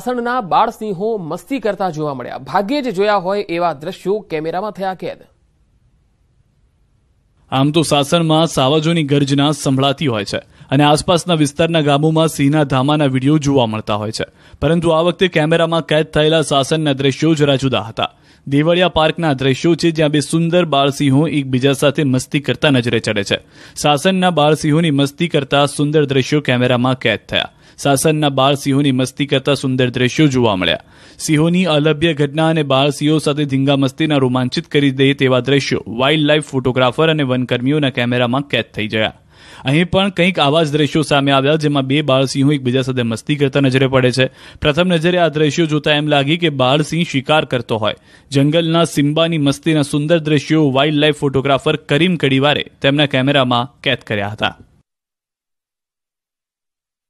વાસણના બાળસિંહો મસ્તી કરતા જોવા મળ્યા ભાગ્યે જ જોયા હોય એવા દ્રશ્યો કેમેરામાં થયા કેદ આમ તો સાસણમાં સાવજોની ગર્જના સંભળાતી હોય છે અને આસપાસના વિસ્તારના ગામોમાં સિંહના ધામાના વિડીયો જોવા મળતા હોય છે પરંતુ આ વખતે કેમેરામાં કેદ થયેલા શાસનના દ્રશ્યો જરા જુદા હતા દેવળિયા પાર્કના દ્રશ્યો છે જ્યાં બે સુંદર બાળસિંહો એકબીજા સાથે મસ્તી કરતા નજરે ચડે છે શાસનના બાળસિંહોની મસ્તી કરતા સુંદર દ્રશ્યો કેમેરામાં કેદ થયા શાસનના બાળસિંહોની મસ્તી કરતા સુંદર દ્રશ્યો જોવા મળ્યા સિંહોની અલભ્ય ઘટના અને બાળસિંહો સાથે ધીંગામસ્તીના રોમાંચિત કરી દે તેવા દ્રશ્યો વાઇલ્ડ લાઇફ ફોટોગ્રાફર અને વનકર્મીઓના કેમેરામાં કેદ થઈ ગયા અહીં પણ કંઈક આવા જ દ્રશ્યો સામે આવ્યા જેમાં બે બાળસિંહો એકબીજા સાથે મસ્તી કરતા નજરે પડે છે પ્રથમ નજરે આ દ્રશ્યો જોતા એમ લાગી કે બાળસિંહ શિકાર કરતો હોય જંગલના સિમ્બાની મસ્તીના સુંદર દ્રશ્યો વાઇલ્ડ લાઇફ ફોટોગ્રાફર કરીમ કડીવારે તેમના કેમેરામાં કેદ કર્યા હતા